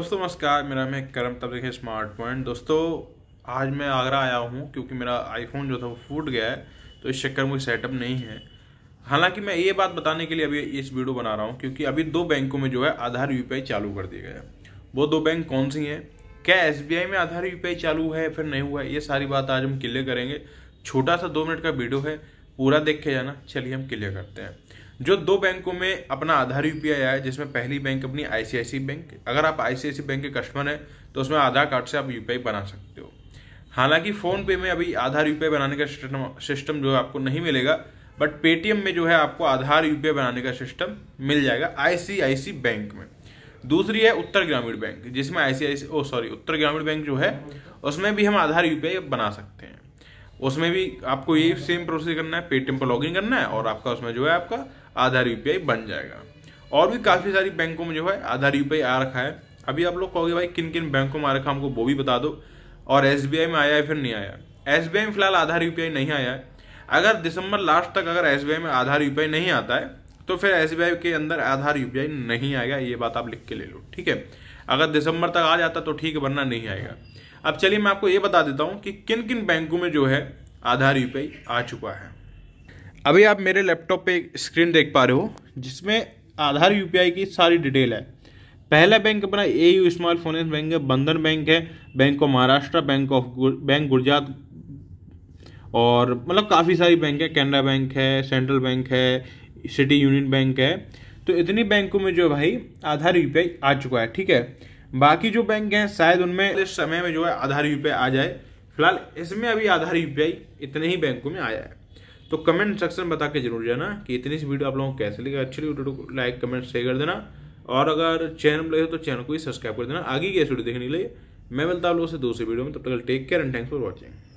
दोस्तों नमस्कार मेरा मैं करम तब देखिए स्मार्ट पॉइंट दोस्तों आज मैं आगरा आया हूँ क्योंकि मेरा आईफोन जो था वो फूट गया है तो इस चक्कर में सेटअप नहीं है हालांकि मैं ये बात बताने के लिए अभी इस वीडियो बना रहा हूँ क्योंकि अभी दो बैंकों में जो है आधार यू चालू कर दिया गया है वो दो बैंक कौन सी हैं क्या एस में आधार यू चालू है फिर नहीं हुआ है ये सारी बात आज हम क्लियर करेंगे छोटा सा दो मिनट का वीडियो है पूरा देख के जाना चलिए हम क्लियर करते हैं जो दो बैंकों में अपना आधार यूपीआई आया है जिसमें पहली बैंक अपनी आईसीआईसी बैंक अगर आप आईसीआईसी बैंक के कस्टमर हैं तो उसमें आधार कार्ड से आप यूपीआई बना सकते हो हालांकि फ़ोनपे में अभी आधार यूपीआई बनाने का सिस्टम सिस्टम जो है आपको नहीं मिलेगा बट पेटीएम में जो है आपको आधार यूपीआई बनाने का सिस्टम मिल जाएगा आईसीआईसी बैंक में दूसरी है उत्तर ग्रामीण बैंक जिसमें आईसीआईसी ओ सॉरी उत्तर ग्रामीण बैंक जो है उसमें भी हम आधार यूपीआई बना सकते हैं उसमें भी आपको ये सेम प्रोसेस करना है पेटीएम पर लॉगिन करना है और आपका उसमें जो है आपका आधार यूपीआई बन जाएगा और भी काफ़ी सारी बैंकों में जो है आधार यूपीआई आ रखा है अभी आप लोग कहोगे भाई किन किन बैंकों में आ रखा हमको वो भी बता दो और एस में आया है फिर नहीं आया एस में फिलहाल आधार यू नहीं आया है अगर दिसंबर लास्ट तक अगर एस में आधार यू नहीं आता है तो फिर एस के अंदर आधार यूपीआई नहीं आएगा ये बात आप लिख के ले लो ठीक है अगर दिसंबर तक आ जाता तो ठीक वरना नहीं आएगा अब चलिए मैं आपको ये बता देता हूँ कि किन किन बैंकों में जो है आधार यूपीआई आ चुका है अभी आप मेरे लैपटॉप पे स्क्रीन देख पा रहे हो जिसमें आधार यूपीआई की सारी डिटेल है पहला बैंक अपना A U small finance bank है बंधन बैंक है bank of Maharashtra bank of bank Gujarat और मतलब काफ़ी सारी बैंक है कैनरा बैंक है सेंट्रल बैंक है सिटी यूनियन बैंक है तो इतनी बैंकों में जो भाई आधार यूपीआई आ चुका है ठीक है बाकी जो बैंक हैं शायद उनमें इस समय में जो है आधार यूपीआई आ जाए फिलहाल इसमें अभी आधार यूपीआई इतने ही बैंकों में आया है तो कमेंट सेक्शन में बता के जरूर जाना कि इतनी सी वीडियो आप लोगों को कैसे लगे अच्छी लगी वीडियो को लाइक कमेंट शेयर कर देना और अगर चैनल लगे तो चैनल को ही सब्सक्राइब कर देना आगे की ऐसी वीडियो देखने के लिए मैं मिलता आप लोगों से दूसरी वीडियो में तब तक take care and thanks for watching